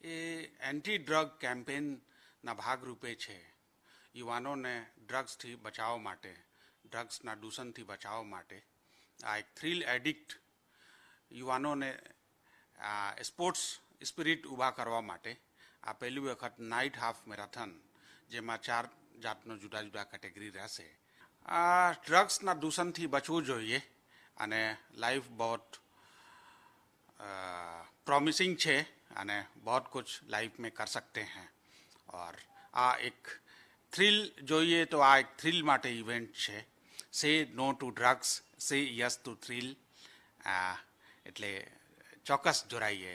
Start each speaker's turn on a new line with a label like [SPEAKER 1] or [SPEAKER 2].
[SPEAKER 1] એ anti drug campaign ના ભાગ રૂપે છે યુવાનોને ડ્રગ્સ થી બચાવવા માટે ડ્રગ્સ ના દૂષણ થી બચાવવા માટે આ એક થ્રિલ એડિક્ટ યુવાનોને સ્પોર્ટ્સ સ્પિરિટ ઉભા કરવા માટે આ પહેલી વખત નાઈટ હાફ મેરેથન જેમાં ચાર જાતના જુદા જુદા કેટેગરી રહેશે ડ્રગ્સ ના દૂષણ થી બચવું જોઈએ અને લાઈફ બટ પ્રોમિસિંગ છે અને બહોત કુછ લાઈફ મે કર સકતે હે ઓર આ એક થ્રિલ જોઈયે તો આ એક થ્રિલ માટી ઇવેન્ટ છે say no to drugs say yes to thrill એટલે ચોકસ જોરાઈએ